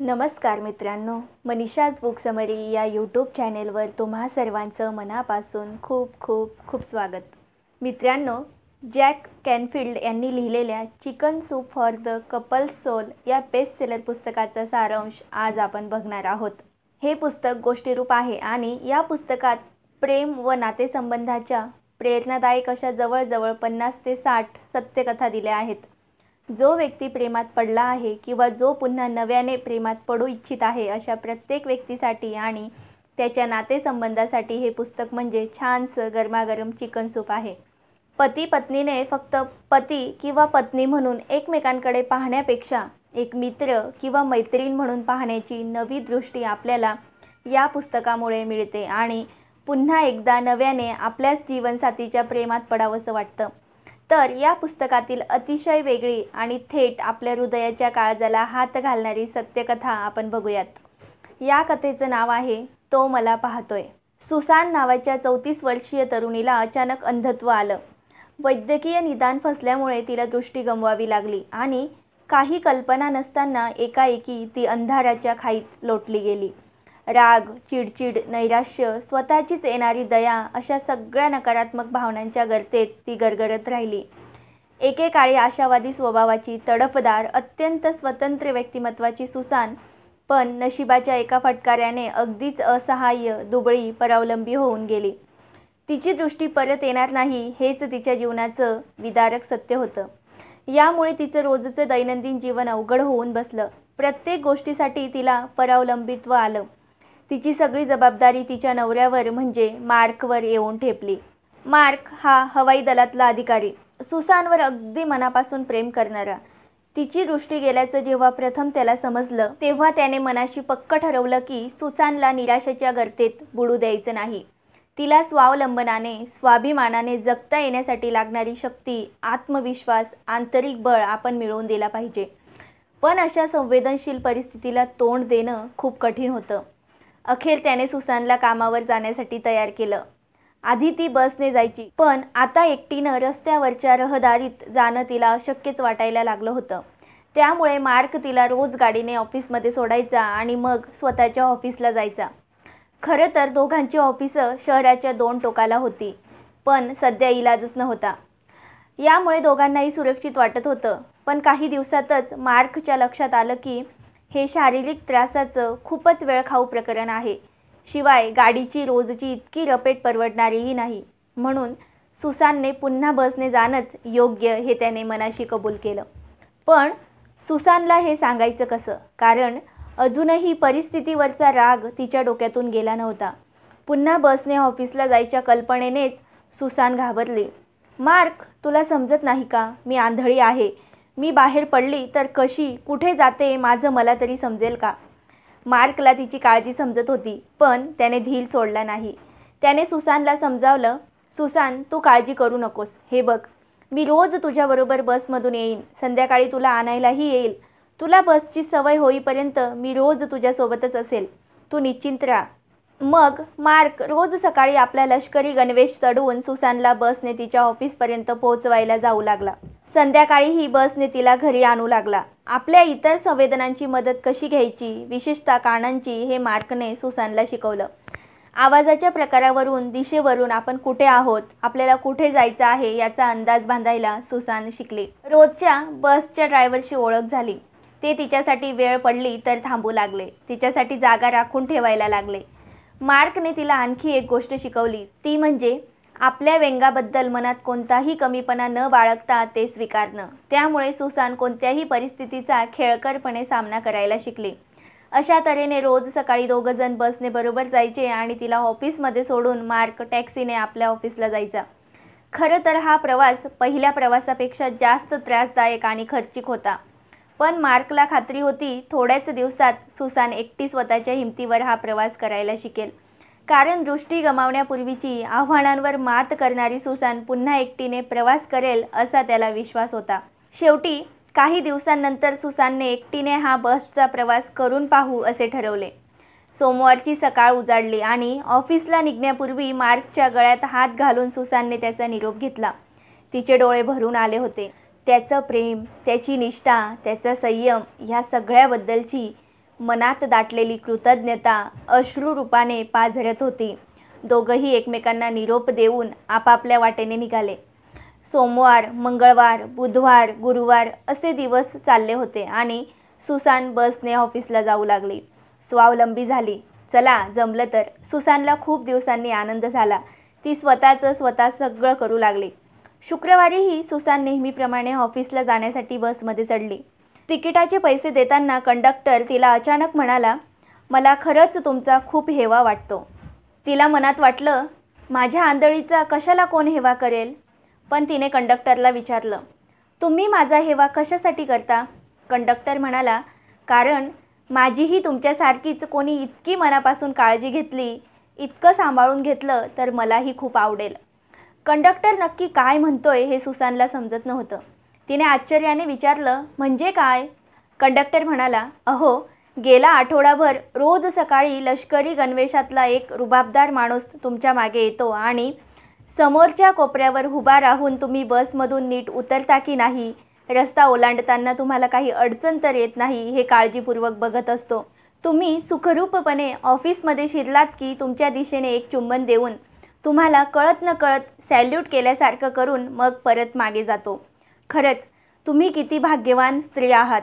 नमस्कार मित्रांनो Manisha's book summary या यूट्यूब चॅनेलवर तुम्हा सर्वांचं मनापासून खूप खूप खूप स्वागत मित्रांनो जॅक कॅनफिल्ड यांनी लिहिलेल्या chicken soup for the couple soul या बेस्ट सेलर पुस्तकाचा सारांश आज आपण बघणार आहोत हे पुस्तक गोष्टीरूप आहे आणि या पुस्तकात प्रेम व नातेसंबंधाच्या प्रेरणादायक अशा जवळजवळ पन्नास ते साठ सत्यकथा दिल्या आहेत जो व्यक्ती प्रेमात पडला आहे किंवा जो पुन्हा नव्याने प्रेमात पडू इच्छित आहे अशा प्रत्येक व्यक्तीसाठी आणि त्याच्या नातेसंबंधासाठी हे पुस्तक म्हणजे छानसं गरमागरम चिकन सूप आहे पती पत्नीने फक्त पती किंवा पत्नी म्हणून एकमेकांकडे पाहण्यापेक्षा एक मित्र किंवा मैत्रीण म्हणून पाहण्याची नवी दृष्टी आपल्याला या पुस्तकामुळे मिळते आणि पुन्हा एकदा नव्याने आपल्याच जीवनसाथीच्या प्रेमात पडावंसं वाटतं तर या पुस्तकातील अतिशय वेगळी आणि थेट आपल्या हृदयाच्या काळजाला हात घालणारी सत्यकथा आपण बघूयात या कथेचं नाव आहे तो मला पाहतोय सुसान नावाच्या चौतीस वर्षीय तरुणीला अचानक अंधत्व आलं वैद्यकीय निदान फसल्यामुळे तिला दृष्टी गमवावी लागली आणि काही कल्पना नसताना एकाएकी ती अंधाराच्या खाईत लोटली गेली राग चिडचिड नैराश्य स्वतःचीच येणारी दया अशा सगळ्या नकारात्मक भावनांच्या गर्तेत ती गरगरत राहिली एकेकाळी आशावादी स्वभावाची तडफदार अत्यंत स्वतंत्र व्यक्तिमत्वाची सुसान पण नशिबाच्या एका फटकाऱ्याने अगदीच असहाय्य दुबळी परावलंबी होऊन गेली तिची दृष्टी परत येणार नाही हेच तिच्या जीवनाचं विदारक सत्य होतं यामुळे तिचं रोजचं दैनंदिन जीवन अवघड होऊन बसलं प्रत्येक गोष्टीसाठी तिला परावलंबित्व आलं तिची सगळी जबाबदारी तिच्या नवऱ्यावर म्हणजे मार्कवर येऊन ठेपली मार्क हा हवाई दलातला अधिकारी सुसानवर अगदी मनापासून प्रेम करणारा तिची दृष्टी गेल्याचं जेव्हा प्रथम त्याला समजलं तेव्हा त्याने मनाशी पक्क ठरवलं की सुसानला निराशेच्या गर्तेत बुडू द्यायचं नाही तिला स्वावलंबनाने स्वाभिमानाने जगता येण्यासाठी लागणारी शक्ती आत्मविश्वास आंतरिक बळ आपण मिळवून दिला पाहिजे पण अशा संवेदनशील परिस्थितीला तोंड देणं खूप कठीण होतं अखेर त्याने सुसानला कामावर जाण्यासाठी तयार केलं आधी ती बसने जायची पण आता एकटीनं रस्त्यावरच्या रहदारीत जाणं तिला अशक्यच वाटायला लागलं होतं त्यामुळे मार्क तिला रोज गाडीने ऑफिसमध्ये सोडायचा आणि मग स्वतःच्या ऑफिसला जायचा खरं तर दोघांची ऑफिसं शहराच्या दोन टोकाला होती पण सध्या इलाजच नव्हता यामुळे दोघांनाही सुरक्षित वाटत होतं पण काही दिवसातच मार्कच्या लक्षात आलं की हे शारीरिक त्रासाचं खूपच वेळखाऊ प्रकरण आहे शिवाय गाडीची रोजची इतकी रपेट परवडणारीही नाही म्हणून सुसानने पुन्हा बसने जाणंच योग्य हे त्याने मनाशी कबूल केलं पण सुसानला हे सांगायचं कसं कारण अजूनही परिस्थितीवरचा राग तिच्या डोक्यातून गेला नव्हता पुन्हा बसने ऑफिसला जायच्या कल्पनेनेच सुसान घाबरली मार्क तुला समजत नाही का मी आंधळी आहे मी बाहेर पडली तर कशी कुठे जाते माझं मला तरी समजेल का मार्कला तिची काळजी समजत होती पण त्याने धील सोडला नाही त्याने सुसानला समजावलं सुसान तू काळजी करू नकोस हे बघ मी रोज तुझ्याबरोबर बसमधून येईन संध्याकाळी तुला आणायलाही येईल तुला बसची सवय होईपर्यंत मी रोज तुझ्यासोबतच असेल तू निश्चिंत राहा मग मार्क रोज सकाळी आपला लष्करी गणवेश चढवून सुसानला बसने तिच्या ऑफिसपर्यंत पोहोचवायला जाऊ लागला संध्याकाळी ही बसने तिला घरी आणू लागला आपल्या इतर संवेदनांची मदत कशी घ्यायची विशेषतः कानांची हे मार्कने सुसानला शिकवलं आवाजाच्या प्रकारावरून दिशेवरून आपण कुठे आहोत आपल्याला कुठे जायचं आहे याचा अंदाज बांधायला सुसान शिकले रोजच्या बसच्या ड्रायव्हरशी ओळख झाली ते तिच्यासाठी वेळ पडली तर थांबू लागले तिच्यासाठी जागा राखून ठेवायला लागले मार्कने तिला आणखी एक गोष्ट शिकवली ती म्हणजे आपल्या व्यंगाबद्दल मनात कोणताही कमीपणा न बाळगता ते स्वीकारणं त्यामुळे सुसान कोणत्याही परिस्थितीचा खेळकरपणे सामना करायला शिकले अशा तऱ्हेने रोज सकाळी दोघंजण बसने बरोबर जायचे आणि तिला ऑफिसमध्ये सोडून मार्क टॅक्सीने आपल्या ऑफिसला जायचा खरं तर हा प्रवास पहिल्या प्रवासापेक्षा जास्त त्रासदायक आणि खर्चिक होता पण मार्कला खात्री होती थोड्याच दिवसात सुसान एकटी स्वतःच्या हिमतीवर हा प्रवास करायला शिकेल कारण दृष्टी गमावण्यापूर्वीची आव्हानांवर मात करणारी सुसान पुन्हा एकटीने प्रवास करेल असा त्याला विश्वास होता शेवटी काही दिवसांनंतर सुसानने एकटीने हा बसचा प्रवास करून पाहू असे ठरवले सोमवारची सकाळ उजाडली आणि ऑफिसला निघण्यापूर्वी मार्कच्या गळ्यात हात घालून सुसानने त्याचा निरोप घेतला तिचे डोळे भरून आले होते त्याचं प्रेम त्याची निष्ठा त्याचा संयम ह्या सगळ्याबद्दलची मनात दाटलेली कृतज्ञता रूपाने पाझरत होती दोघंही एकमेकांना निरोप देऊन आपापल्या वाटेने निघाले सोमवार मंगळवार बुधवार गुरुवार असे दिवस चालले होते आणि सुसान बसने ऑफिसला जाऊ लागली स्वावलंबी झाली चला जमलं तर सुसानला खूप दिवसांनी आनंद झाला ती स्वतःचं स्वतः सगळं करू लागली शुक्रवारीही सुसान नेहमीप्रमाणे ऑफिसला जाण्यासाठी बसमध्ये चढली तिकिटाचे पैसे देताना कंडक्टर तिला अचानक म्हणाला मला खरंच तुमचा खूप हेवा वाटतो तिला मनात वाटलं माझ्या आंधळीचा कशाला कोण हेवा करेल पण तिने कंडक्टरला विचारलं तुम्ही माझा हेवा कशासाठी करता कंडक्टर म्हणाला कारण माझीही तुमच्यासारखीच कोणी इतकी मनापासून काळजी घेतली इतकं सांभाळून घेतलं तर मलाही खूप आवडेल कंडक्टर नक्की काय म्हणतोय हे सुसानला समजत नव्हतं तिने आश्चर्याने विचारलं म्हणजे काय कंडक्टर म्हणाला अहो गेला आठवडाभर रोज सकाळी लष्करी गणवेशातला एक रुबाबदार माणूस तुमच्या मागे येतो आणि समोरच्या कोपऱ्यावर उभा राहून तुम्ही बसमधून नीट उतरता की नाही रस्ता ओलांडताना तुम्हाला काही अडचण तर येत नाही हे काळजीपूर्वक बघत असतो तुम्ही सुखरूपपणे ऑफिसमध्ये शिरलात की तुमच्या दिशेने एक चुंबन देऊन तुम्हाला कळत न कळत सॅल्यूट केल्यासारखं करून मग परत मागे जातो खरंच तुम्ही किती भाग्यवान स्त्री आहात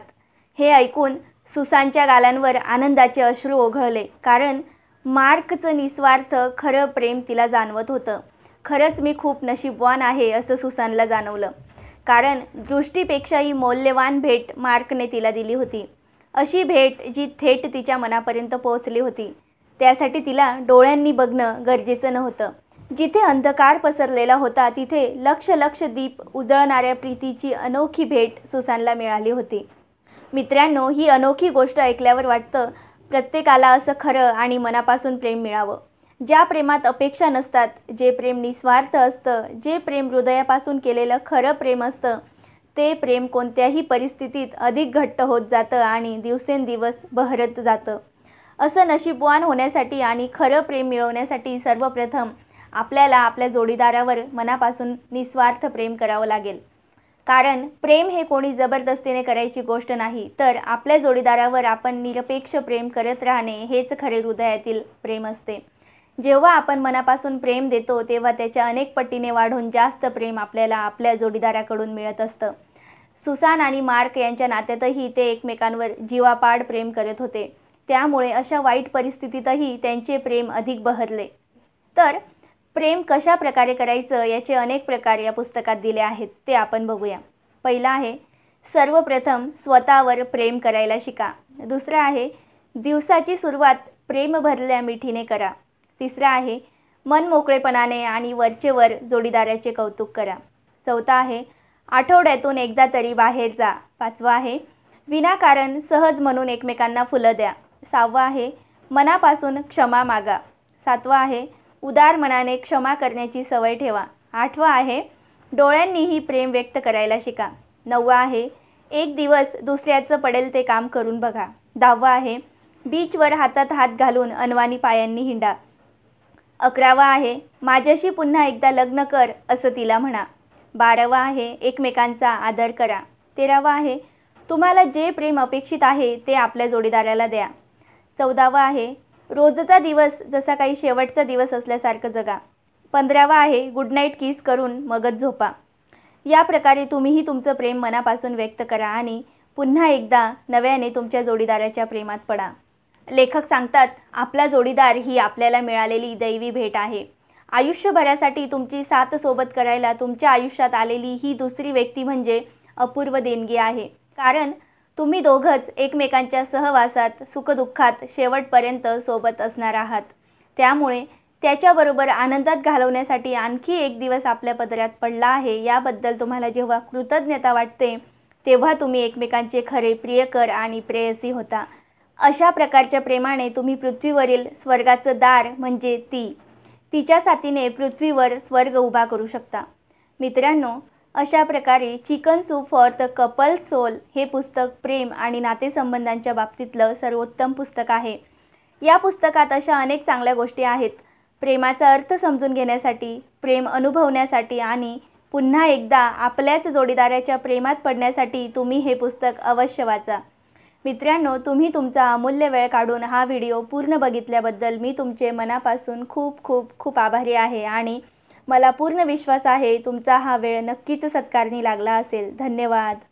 हे ऐकून सुसानच्या गालांवर आनंदाचे अश्रू ओघळले कारण मार्कचं निस्वार्थ खरं प्रेम तिला जाणवत होतं खरंच मी खूप नशीबवान आहे असं सुसानला जाणवलं कारण दृष्टीपेक्षाही मौल्यवान भेट मार्कने तिला दिली होती अशी भेट जी थेट तिच्या मनापर्यंत पोहोचली होती त्यासाठी तिला डोळ्यांनी बघणं गरजेचं नव्हतं जिथे अंधकार पसरलेला होता तिथे लक्ष लक्ष दीप उजळणाऱ्या प्रीतीची अनोखी भेट सुसानला मिळाली होती मित्रांनो ही अनोखी गोष्ट ऐकल्यावर वाटतं प्रत्येकाला असं खरं आणि मनापासून प्रेम मिळावं ज्या प्रेमात अपेक्षा नसतात जे प्रेम निस्वार्थ असतं जे प्रेम हृदयापासून केलेलं खरं प्रेम असतं ते प्रेम कोणत्याही परिस्थितीत अधिक घट्ट होत जातं आणि दिवसेंदिवस बहरत जातं असं नशीबवान होण्यासाठी आणि खरं प्रेम मिळवण्यासाठी सर्वप्रथम आपल्याला आपल्या जोडीदारावर मनापासून निस्वार्थ प्रेम करावं लागेल कारण प्रेम हे कोणी जबरदस्तीने करायची गोष्ट नाही तर आपल्या जोडीदारावर आपण निरपेक्ष प्रेम करत राहणे हेच खरे हृदयातील प्रेम असते जेव्हा आपण मनापासून प्रेम देतो तेव्हा त्याच्या अनेक पटीने वाढून जास्त प्रेम आपल्याला आपल्या जोडीदाराकडून मिळत असतं सुसान आणि मार्क यांच्या नात्यातही ते एकमेकांवर जीवापाड प्रेम करत होते त्यामुळे अशा वाईट परिस्थितीतही त्यांचे प्रेम अधिक बहरले तर प्रेम कशा प्रकारे करायचं याचे अनेक प्रकार या पुस्तकात दिले आहेत ते आपण बघूया पहिला आहे सर्वप्रथम स्वतःवर प्रेम करायला शिका दुसरं आहे दिवसाची सुरुवात प्रेम भरल्या मिठीने करा तिसरं आहे मन मोकळेपणाने आणि वरचेवर जोडीदाराचे कौतुक करा चौथा आहे आठवड्यातून एकदा तरी बाहेर जा पाचवा आहे विनाकारण सहज म्हणून एकमेकांना फुलं द्या सहावा आहे मनापासून क्षमा मागा सातवा आहे उदार मनाने क्षमा करण्याची सवय ठेवा आठवा आहे डोळ्यांनीही प्रेम व्यक्त करायला शिका नववा आहे एक दिवस दुसऱ्याचं पडेल ते काम करून बघा दहावा आहे बीचवर हातात हात घालून अनवानी पायांनी हिंडा अकरावा आहे माझ्याशी पुन्हा एकदा लग्न कर असं तिला म्हणा बारावा आहे एकमेकांचा आदर करा तेरावा आहे तुम्हाला जे प्रेम अपेक्षित आहे ते आपल्या जोडीदाराला द्या चौदावा आहे रोजचा दिवस जसा काही शेवटचा दिवस असल्यासारखं जगा पंधरावा आहे गुड नाईट किस करून मगच झोपा या प्रकारे तुम्हीही तुमचं प्रेम मनापासून व्यक्त करा आणि पुन्हा एकदा नव्याने तुमच्या जोडीदाराच्या प्रेमात पडा लेखक सांगतात आपला जोडीदार ही आपल्याला मिळालेली दैवी भेट आहे आयुष्यभरासाठी तुमची साथ सोबत करायला तुमच्या आयुष्यात आलेली ही दुसरी व्यक्ती म्हणजे अपूर्व देणगी आहे कारण तुम्ही दोघंच एकमेकांच्या सहवासात सुखदुःखात शेवटपर्यंत सोबत असणार आहात त्यामुळे त्याच्याबरोबर आनंदात घालवण्यासाठी आणखी एक दिवस आपल्या पदरात पडला आहे याबद्दल तुम्हाला जेव्हा कृतज्ञता वाटते तेव्हा तुम्ही एकमेकांचे खरे प्रियकर आणि प्रेयसी होता अशा प्रकारच्या प्रेमाने तुम्ही पृथ्वीवरील स्वर्गाचं दार म्हणजे ती तिच्या साथीने पृथ्वीवर स्वर्ग उभा करू शकता मित्रांनो अशा प्रकारे chicken soup for the couple soul हे पुस्तक प्रेम आणि नातेसंबंधांच्या बाबतीतलं सर्वोत्तम पुस्तक आहे या पुस्तकात अशा अनेक चांगल्या गोष्टी आहेत प्रेमाचा अर्थ समजून घेण्यासाठी प्रेम अनुभवण्यासाठी आणि पुन्हा एकदा आपल्याच जोडीदाराच्या प्रेमात पडण्यासाठी तुम्ही हे पुस्तक अवश्य वाचा मित्रांनो तुम्ही तुमचा अमूल्य वेळ काढून हा व्हिडिओ पूर्ण बघितल्याबद्दल मी तुमचे मनापासून खूप खूप खूप आभारी आहे आणि मला पूर्ण विश्वास आहे तुमचा हा वेळ नक्कीच सत्कारणी लागला असेल धन्यवाद